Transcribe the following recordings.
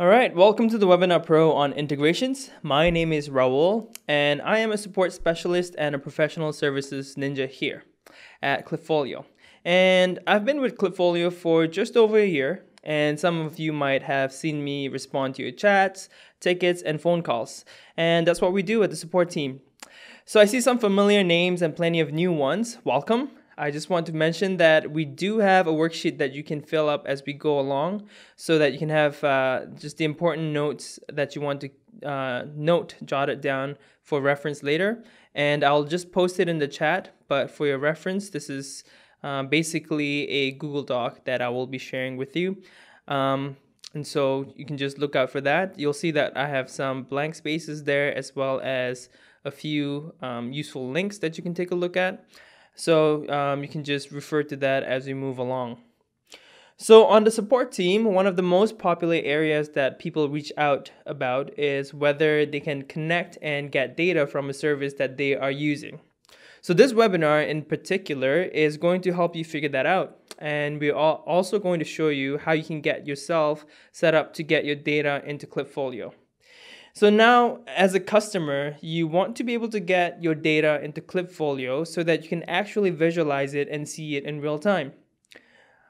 All right, welcome to the Webinar Pro on integrations. My name is Raul, and I am a support specialist and a professional services ninja here at Clipfolio. And I've been with Clipfolio for just over a year, and some of you might have seen me respond to your chats, tickets, and phone calls. And that's what we do at the support team. So I see some familiar names and plenty of new ones. Welcome. I just want to mention that we do have a worksheet that you can fill up as we go along so that you can have uh, just the important notes that you want to uh, note, jot it down for reference later. And I'll just post it in the chat, but for your reference, this is uh, basically a Google Doc that I will be sharing with you. Um, and so you can just look out for that. You'll see that I have some blank spaces there as well as a few um, useful links that you can take a look at. So um, you can just refer to that as we move along. So on the support team, one of the most popular areas that people reach out about is whether they can connect and get data from a service that they are using. So this webinar in particular is going to help you figure that out. And we're also going to show you how you can get yourself set up to get your data into Clipfolio. So now, as a customer, you want to be able to get your data into Clipfolio so that you can actually visualize it and see it in real time.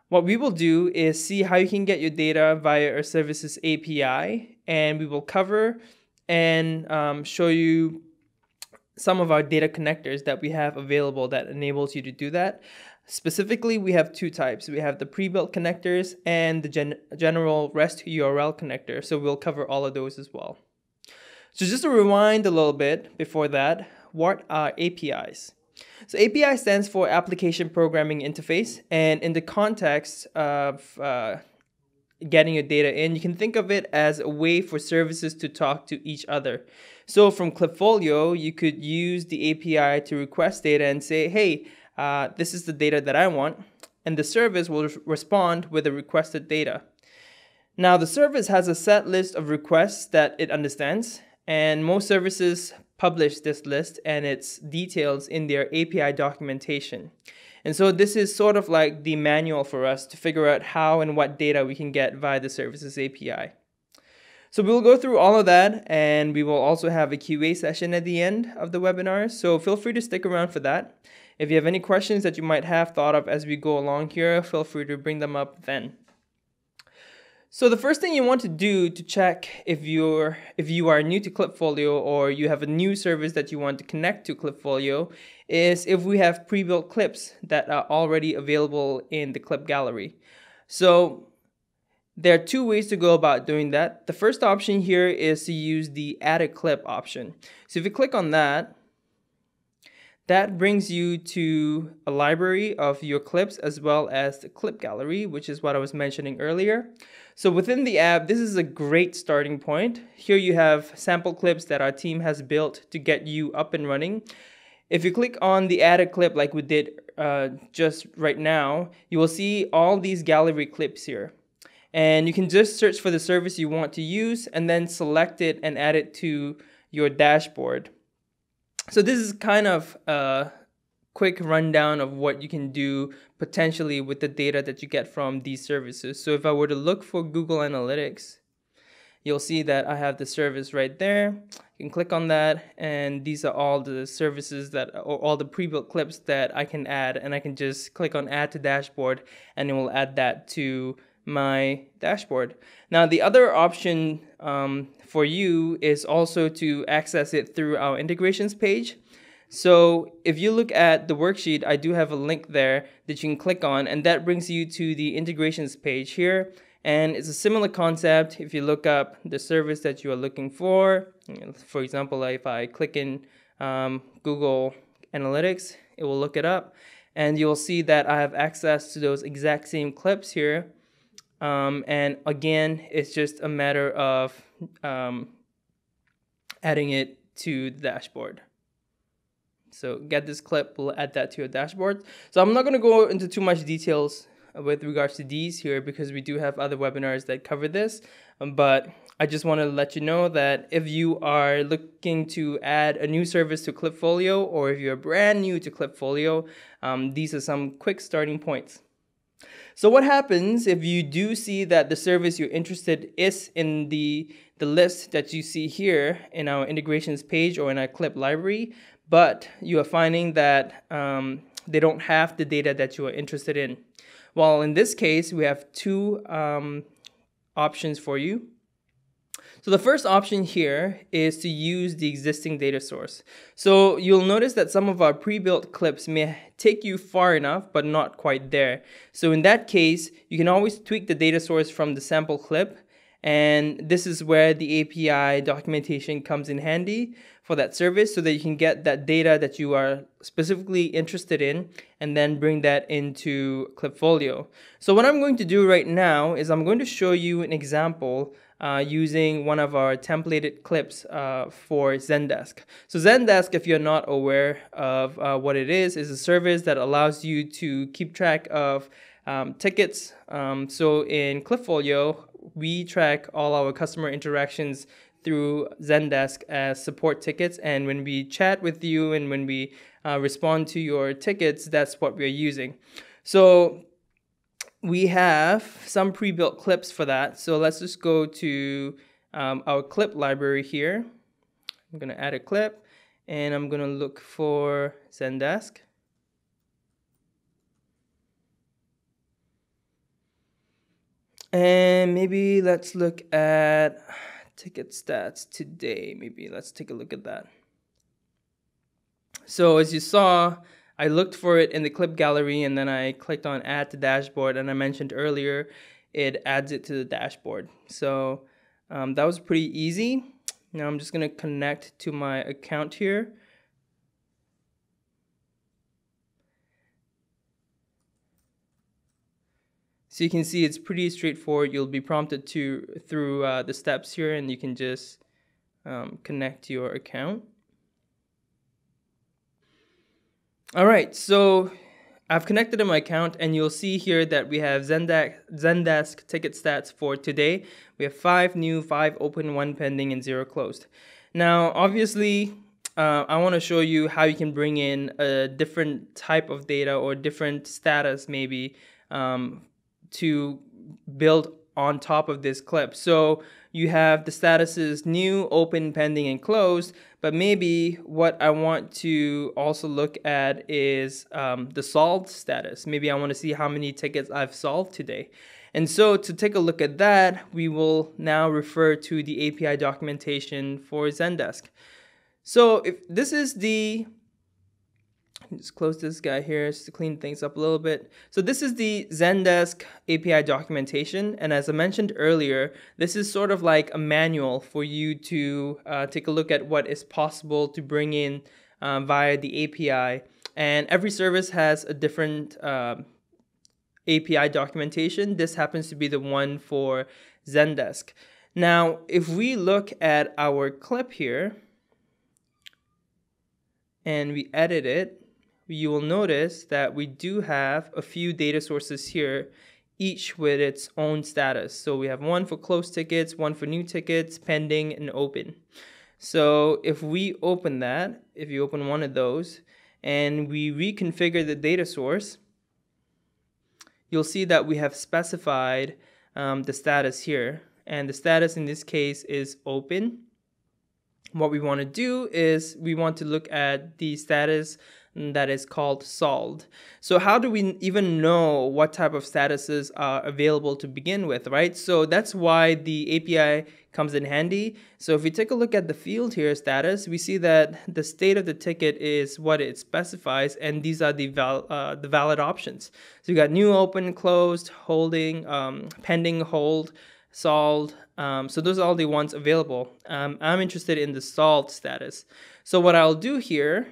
What we will do is see how you can get your data via our services API, and we will cover and um, show you some of our data connectors that we have available that enables you to do that. Specifically, we have two types. We have the pre-built connectors and the gen general REST URL connector. So we'll cover all of those as well. So just to rewind a little bit before that, what are APIs? So API stands for Application Programming Interface, and in the context of uh, getting your data in, you can think of it as a way for services to talk to each other. So from Clipfolio, you could use the API to request data and say, hey, uh, this is the data that I want, and the service will respond with the requested data. Now, the service has a set list of requests that it understands, and most services publish this list and its details in their API documentation. And so this is sort of like the manual for us to figure out how and what data we can get via the services API. So we'll go through all of that and we will also have a QA session at the end of the webinar. So feel free to stick around for that. If you have any questions that you might have thought of as we go along here, feel free to bring them up then. So the first thing you want to do to check if you're if you are new to Clipfolio or you have a new service that you want to connect to Clipfolio is if we have pre-built clips that are already available in the clip gallery. So there are two ways to go about doing that. The first option here is to use the add a clip option. So if you click on that, that brings you to a library of your clips as well as the clip gallery, which is what I was mentioning earlier. So within the app, this is a great starting point. Here you have sample clips that our team has built to get you up and running. If you click on the add a clip like we did uh, just right now, you will see all these gallery clips here. And you can just search for the service you want to use and then select it and add it to your dashboard. So this is kind of uh, quick rundown of what you can do potentially with the data that you get from these services. So if I were to look for Google Analytics, you'll see that I have the service right there. You can click on that and these are all the services that or all the pre-built clips that I can add and I can just click on add to dashboard and it will add that to my dashboard. Now the other option um, for you is also to access it through our integrations page. So if you look at the worksheet, I do have a link there that you can click on and that brings you to the integrations page here. And it's a similar concept if you look up the service that you are looking for. For example, if I click in um, Google Analytics, it will look it up and you'll see that I have access to those exact same clips here. Um, and again, it's just a matter of um, adding it to the dashboard. So get this clip, we'll add that to your dashboard. So I'm not gonna go into too much details with regards to these here because we do have other webinars that cover this, um, but I just wanna let you know that if you are looking to add a new service to Clipfolio or if you're brand new to Clipfolio, um, these are some quick starting points. So what happens if you do see that the service you're interested is in the the list that you see here in our integrations page or in our clip library, but you are finding that um, they don't have the data that you are interested in. Well, in this case, we have two um, options for you. So the first option here is to use the existing data source. So you'll notice that some of our pre-built clips may take you far enough, but not quite there. So in that case, you can always tweak the data source from the sample clip and this is where the API documentation comes in handy for that service so that you can get that data that you are specifically interested in and then bring that into Clipfolio. So what I'm going to do right now is I'm going to show you an example uh, using one of our templated clips uh, for Zendesk. So Zendesk, if you're not aware of uh, what it is, is a service that allows you to keep track of um, tickets. Um, so in Clipfolio, we track all our customer interactions through Zendesk as support tickets. And when we chat with you and when we uh, respond to your tickets, that's what we're using. So we have some pre-built clips for that. So let's just go to um, our clip library here. I'm gonna add a clip and I'm gonna look for Zendesk. And maybe let's look at ticket stats today. Maybe let's take a look at that. So as you saw, I looked for it in the clip gallery and then I clicked on add to dashboard and I mentioned earlier it adds it to the dashboard. So um, that was pretty easy. Now I'm just gonna connect to my account here So you can see it's pretty straightforward. You'll be prompted to through uh, the steps here and you can just um, connect your account. All right, so I've connected to my account and you'll see here that we have Zendesk, Zendesk ticket stats for today. We have five new, five open, one pending, and zero closed. Now, obviously, uh, I want to show you how you can bring in a different type of data or different status maybe um, to build on top of this clip. So you have the statuses new, open, pending, and closed, but maybe what I want to also look at is um, the solved status. Maybe I want to see how many tickets I've solved today. And so to take a look at that, we will now refer to the API documentation for Zendesk. So if this is the just close this guy here just to clean things up a little bit. So this is the Zendesk API documentation. And as I mentioned earlier, this is sort of like a manual for you to uh, take a look at what is possible to bring in um, via the API. And every service has a different um, API documentation. This happens to be the one for Zendesk. Now, if we look at our clip here, and we edit it, you will notice that we do have a few data sources here, each with its own status. So we have one for closed tickets, one for new tickets, pending, and open. So if we open that, if you open one of those, and we reconfigure the data source, you'll see that we have specified um, the status here. And the status in this case is open. What we want to do is we want to look at the status that is called solved. So how do we even know what type of statuses are available to begin with, right? So that's why the API comes in handy. So if we take a look at the field here, status, we see that the state of the ticket is what it specifies, and these are the, val uh, the valid options. So you got new, open, closed, holding, um, pending, hold, solved. Um, so those are all the ones available. Um, I'm interested in the solved status. So what I'll do here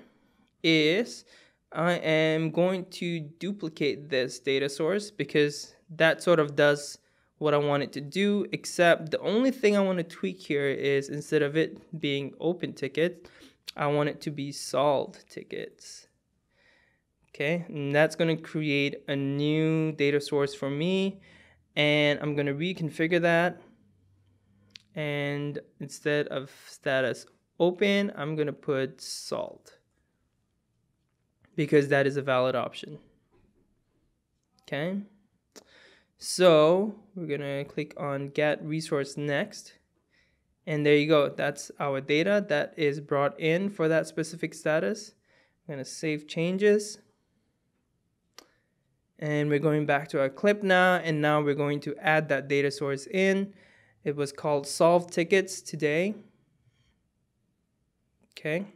is I am going to duplicate this data source because that sort of does what I want it to do, except the only thing I want to tweak here is instead of it being open tickets, I want it to be solved tickets. Okay, and that's going to create a new data source for me. And I'm going to reconfigure that. And instead of status open, I'm going to put solved because that is a valid option. Okay. So we're going to click on get resource next. And there you go. That's our data that is brought in for that specific status. I'm going to save changes. And we're going back to our clip now. And now we're going to add that data source in. It was called solve tickets today. Okay.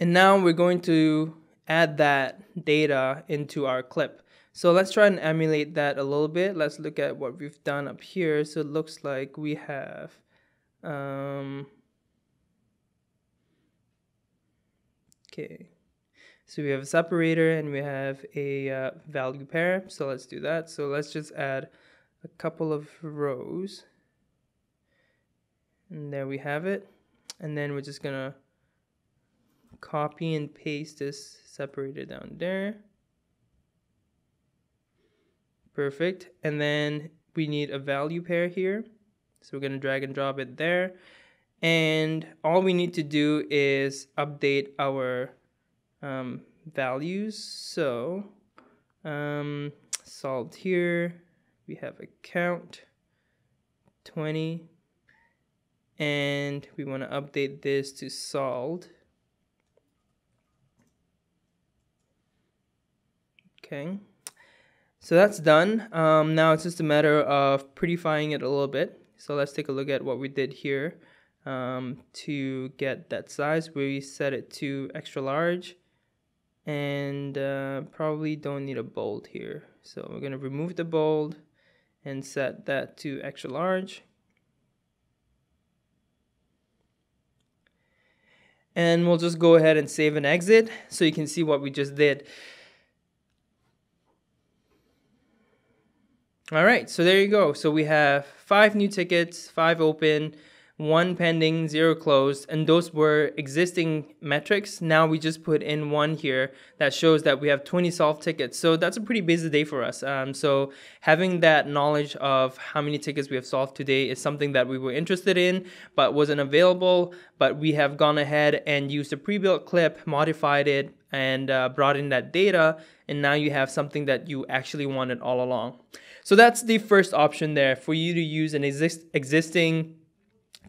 And now we're going to add that data into our clip. So let's try and emulate that a little bit. Let's look at what we've done up here. So it looks like we have um, Okay, so we have a separator and we have a uh, value pair. So let's do that. So let's just add a couple of rows. And there we have it. And then we're just gonna copy and paste this separated down there. Perfect. And then we need a value pair here. So we're going to drag and drop it there. And all we need to do is update our um, values. So um, solved here, we have a count 20 and we want to update this to solved Okay, so that's done. Um, now it's just a matter of prettifying it a little bit. So let's take a look at what we did here um, to get that size. We set it to extra large and uh, probably don't need a bold here. So we're going to remove the bold and set that to extra large. And we'll just go ahead and save and exit so you can see what we just did. All right, so there you go. So we have five new tickets, five open, one pending, zero closed, and those were existing metrics. Now we just put in one here that shows that we have 20 solved tickets. So that's a pretty busy day for us. Um, so having that knowledge of how many tickets we have solved today is something that we were interested in but wasn't available. But we have gone ahead and used a pre-built clip, modified it, and uh, brought in that data. And now you have something that you actually wanted all along. So that's the first option there for you to use an exist existing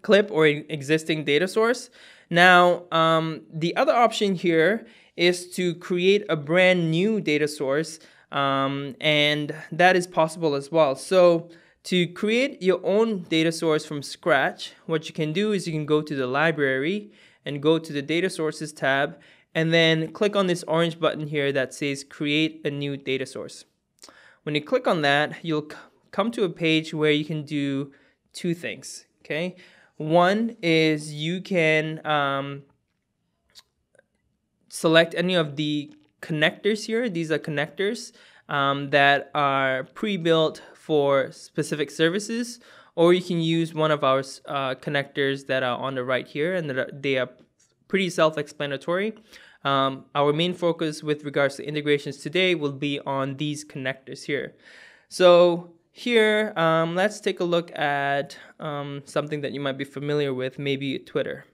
clip or an existing data source. Now, um, the other option here is to create a brand new data source um, and that is possible as well. So to create your own data source from scratch, what you can do is you can go to the library and go to the data sources tab and then click on this orange button here that says create a new data source. When you click on that, you'll come to a page where you can do two things, okay? One is you can um, select any of the connectors here. These are connectors um, that are pre-built for specific services, or you can use one of our uh, connectors that are on the right here, and they are pretty self-explanatory. Um, our main focus with regards to integrations today will be on these connectors here. So here, um, let's take a look at um, something that you might be familiar with, maybe Twitter.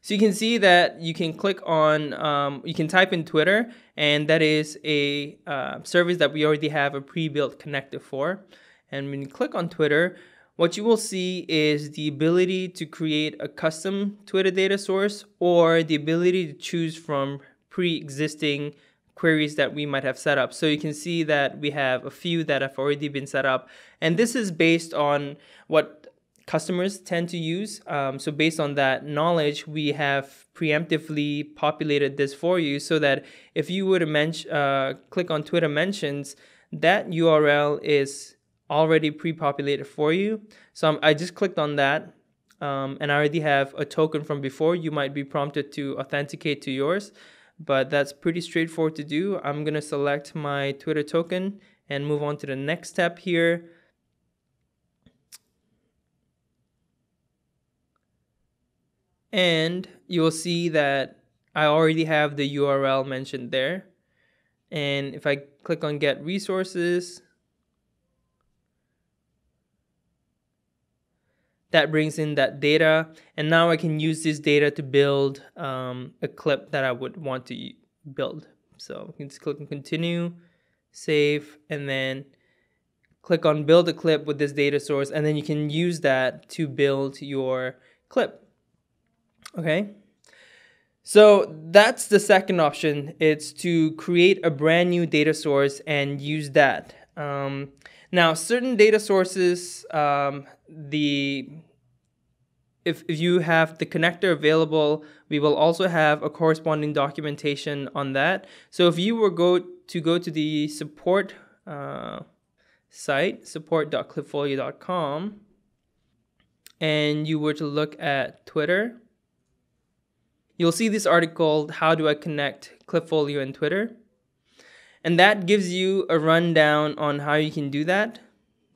So you can see that you can click on, um, you can type in Twitter, and that is a uh, service that we already have a pre-built connector for. And when you click on Twitter, what you will see is the ability to create a custom Twitter data source or the ability to choose from pre-existing queries that we might have set up. So you can see that we have a few that have already been set up. And this is based on what customers tend to use. Um, so based on that knowledge, we have preemptively populated this for you so that if you were to uh, click on Twitter mentions, that URL is already pre-populated for you. So I'm, i just clicked on that um, and I already have a token from before. You might be prompted to authenticate to yours, but that's pretty straightforward to do. I'm gonna select my Twitter token and move on to the next step here. And you'll see that I already have the URL mentioned there. And if I click on get resources, that brings in that data. And now I can use this data to build um, a clip that I would want to build. So you can just click on continue, save, and then click on build a clip with this data source. And then you can use that to build your clip. Okay. So that's the second option. It's to create a brand new data source and use that. Um, now, certain data sources um, the if, if you have the connector available, we will also have a corresponding documentation on that. So if you were go to go to the support uh, site, support.clipfolio.com, and you were to look at Twitter, you'll see this article, How Do I Connect Clipfolio and Twitter? And that gives you a rundown on how you can do that.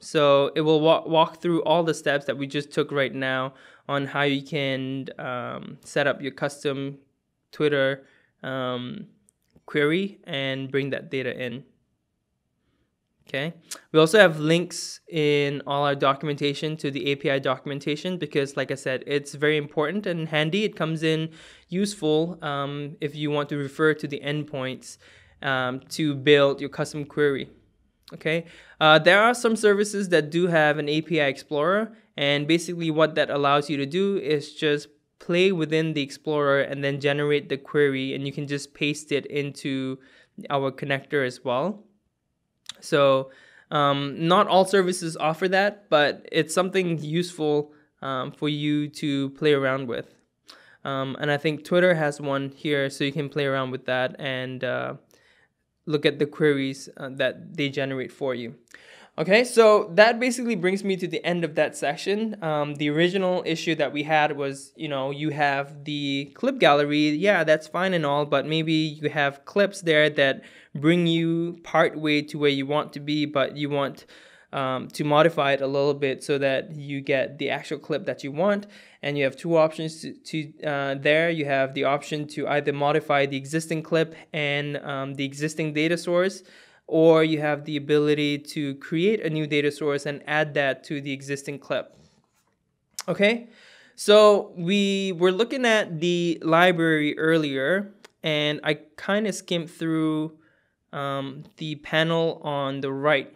So it will walk, walk through all the steps that we just took right now on how you can um, set up your custom Twitter um, query and bring that data in. Okay. We also have links in all our documentation to the API documentation because, like I said, it's very important and handy. It comes in useful um, if you want to refer to the endpoints um, to build your custom query. Okay, uh, there are some services that do have an API Explorer, and basically what that allows you to do is just play within the Explorer and then generate the query, and you can just paste it into our connector as well. So um, not all services offer that, but it's something useful um, for you to play around with. Um, and I think Twitter has one here, so you can play around with that and. Uh, look at the queries uh, that they generate for you. Okay, so that basically brings me to the end of that section. Um, the original issue that we had was, you know, you have the clip gallery. Yeah, that's fine and all, but maybe you have clips there that bring you part way to where you want to be, but you want um, to modify it a little bit so that you get the actual clip that you want. And you have two options to, to uh, there. You have the option to either modify the existing clip and um, the existing data source, or you have the ability to create a new data source and add that to the existing clip. Okay, so we were looking at the library earlier and I kind of skimmed through um, the panel on the right.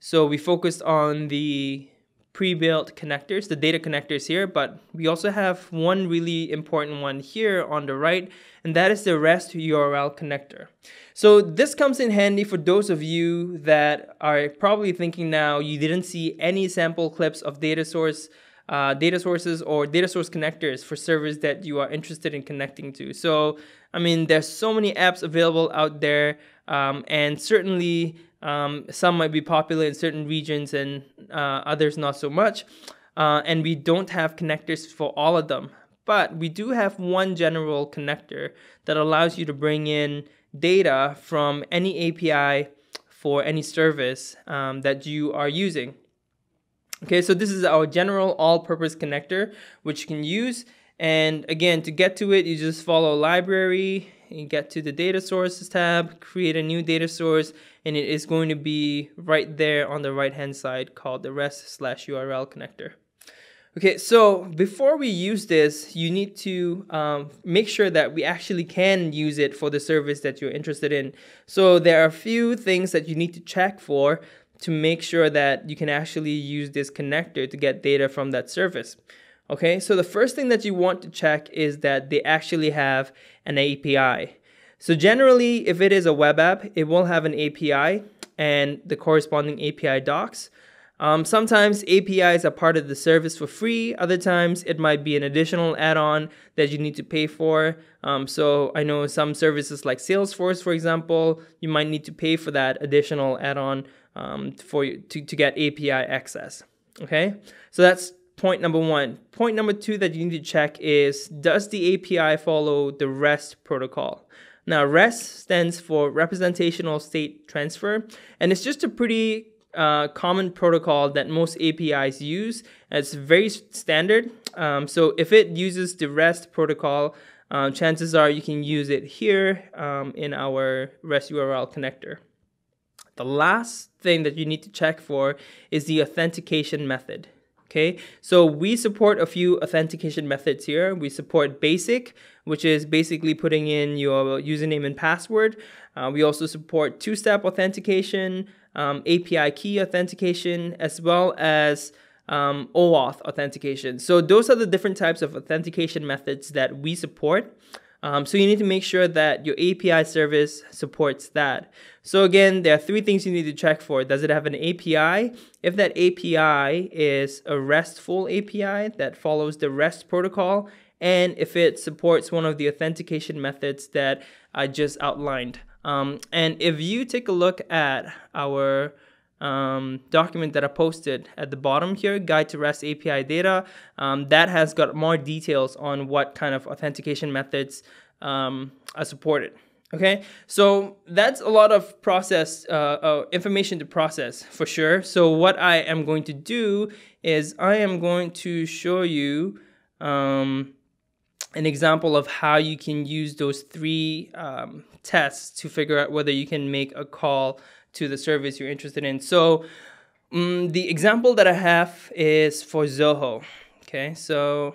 So we focused on the pre-built connectors, the data connectors here, but we also have one really important one here on the right, and that is the REST URL connector. So this comes in handy for those of you that are probably thinking now you didn't see any sample clips of data source uh, data sources or data source connectors for servers that you are interested in connecting to. So, I mean, there's so many apps available out there, um, and certainly um, some might be popular in certain regions and uh, others not so much. Uh, and we don't have connectors for all of them. But we do have one general connector that allows you to bring in data from any API for any service um, that you are using. Okay, so this is our general all-purpose connector, which you can use. And again, to get to it, you just follow library you get to the data sources tab, create a new data source, and it is going to be right there on the right hand side called the REST slash URL connector. Okay, so before we use this, you need to um, make sure that we actually can use it for the service that you're interested in. So there are a few things that you need to check for to make sure that you can actually use this connector to get data from that service. Okay, so the first thing that you want to check is that they actually have an API. So generally, if it is a web app, it will have an API and the corresponding API docs. Um, sometimes APIs are part of the service for free. Other times it might be an additional add-on that you need to pay for. Um, so I know some services like Salesforce, for example, you might need to pay for that additional add-on um, for you to, to get API access. Okay, so that's point number one. Point number two that you need to check is does the API follow the REST protocol? Now, REST stands for Representational State Transfer, and it's just a pretty uh, common protocol that most APIs use. It's very standard. Um, so if it uses the REST protocol, uh, chances are you can use it here um, in our REST URL connector. The last thing that you need to check for is the authentication method. Okay, so we support a few authentication methods here. We support BASIC, which is basically putting in your username and password. Uh, we also support two-step authentication, um, API key authentication, as well as um, OAuth authentication. So those are the different types of authentication methods that we support. Um, so you need to make sure that your API service supports that. So again, there are three things you need to check for. Does it have an API? If that API is a RESTful API that follows the REST protocol, and if it supports one of the authentication methods that I just outlined. Um, and if you take a look at our um, document that I posted at the bottom here, Guide to REST API Data. Um, that has got more details on what kind of authentication methods um, are supported. Okay, so that's a lot of process uh, uh, information to process for sure. So what I am going to do is I am going to show you um, an example of how you can use those three um, tests to figure out whether you can make a call to the service you're interested in. So um, the example that I have is for Zoho. Okay, so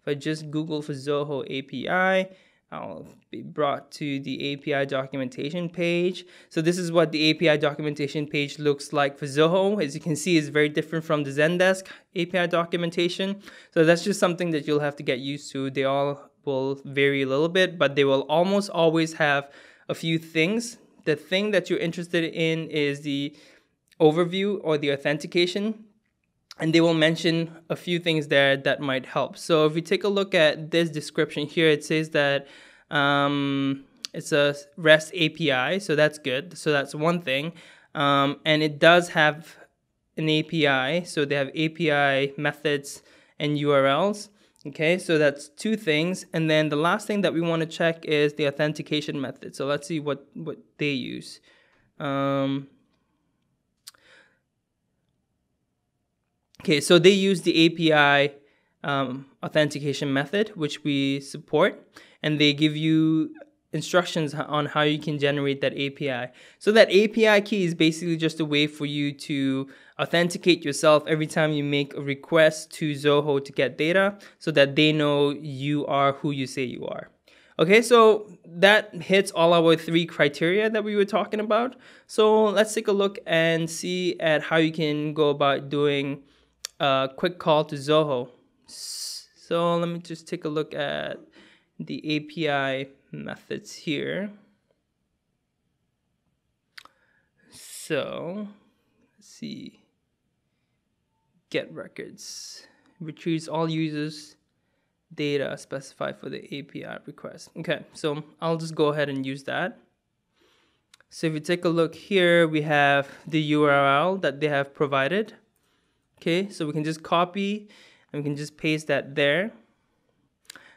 if I just Google for Zoho API, I'll be brought to the API documentation page. So this is what the API documentation page looks like for Zoho. As you can see, it's very different from the Zendesk API documentation. So that's just something that you'll have to get used to. They all will vary a little bit, but they will almost always have a few things the thing that you're interested in is the overview or the authentication. And they will mention a few things there that might help. So if we take a look at this description here, it says that um, it's a REST API, so that's good. So that's one thing. Um, and it does have an API, so they have API methods and URLs. Okay, so that's two things. And then the last thing that we want to check is the authentication method. So let's see what, what they use. Um, okay, so they use the API um, authentication method, which we support, and they give you instructions on how you can generate that API. So that API key is basically just a way for you to authenticate yourself every time you make a request to Zoho to get data so that they know you are who you say you are. Okay, so that hits all our three criteria that we were talking about. So let's take a look and see at how you can go about doing a quick call to Zoho. So let me just take a look at the API methods here. So let's see, get records, retrieves all users data specified for the API request. Okay, so I'll just go ahead and use that. So if you take a look here, we have the URL that they have provided. Okay, so we can just copy and we can just paste that there.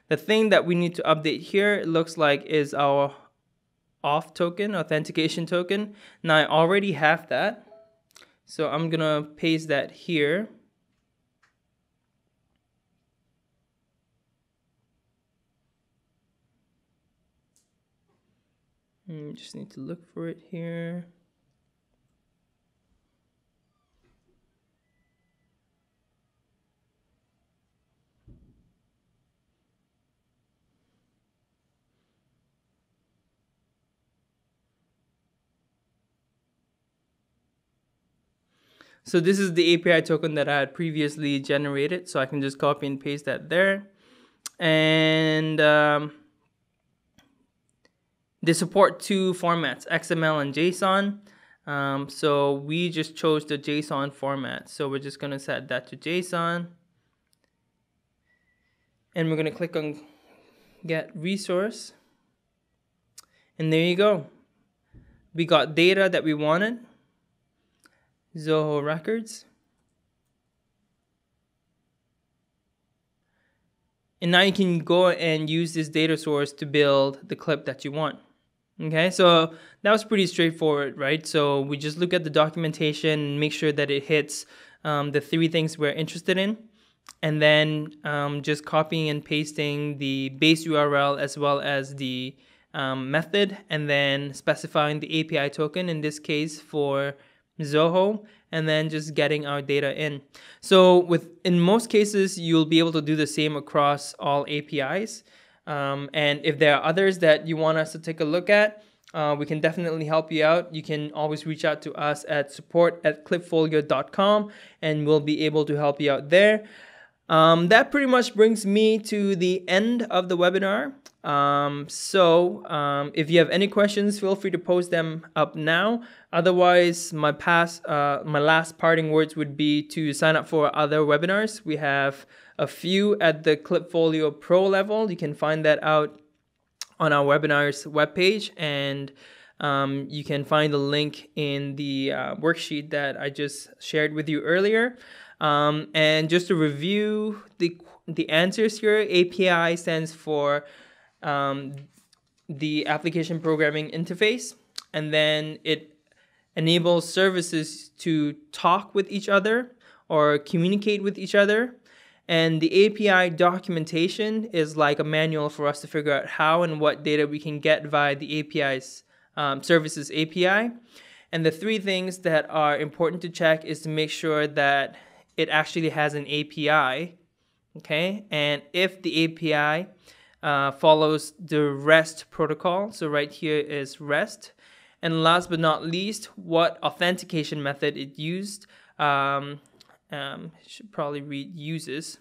The thing that we need to update here, it looks like is our auth token, authentication token. Now I already have that. So I'm gonna paste that here. Hmm, just need to look for it here. So this is the API token that I had previously generated. So I can just copy and paste that there. And um, they support two formats, XML and JSON. Um, so we just chose the JSON format. So we're just gonna set that to JSON. And we're gonna click on get resource. And there you go. We got data that we wanted. Zoho Records. And now you can go and use this data source to build the clip that you want. Okay, so that was pretty straightforward, right? So we just look at the documentation and make sure that it hits um, the three things we're interested in. And then um, just copying and pasting the base URL as well as the um, method and then specifying the API token in this case for Zoho, and then just getting our data in. So with in most cases, you'll be able to do the same across all APIs. Um, and if there are others that you want us to take a look at, uh, we can definitely help you out. You can always reach out to us at support at clipfolio.com and we'll be able to help you out there. Um, that pretty much brings me to the end of the webinar. Um, so um, if you have any questions, feel free to post them up now. Otherwise, my past, uh, my last parting words would be to sign up for other webinars. We have a few at the Clipfolio Pro level. You can find that out on our webinars webpage, and um, you can find the link in the uh, worksheet that I just shared with you earlier. Um, and just to review the the answers here, API stands for um, the application programming interface, and then it enables services to talk with each other or communicate with each other. And the API documentation is like a manual for us to figure out how and what data we can get via the API's um, services API. And the three things that are important to check is to make sure that it actually has an API, okay? And if the API uh, follows the REST protocol. So right here is REST. And last but not least, what authentication method it used. Um, um, should probably read uses.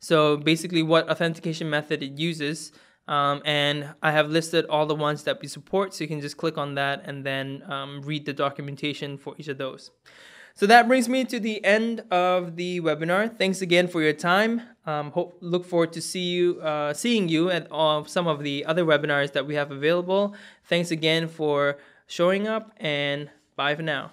So basically what authentication method it uses. Um, and I have listed all the ones that we support. So you can just click on that and then um, read the documentation for each of those. So that brings me to the end of the webinar. Thanks again for your time. Um, hope, look forward to see you, uh, seeing you at all, some of the other webinars that we have available. Thanks again for showing up and bye for now.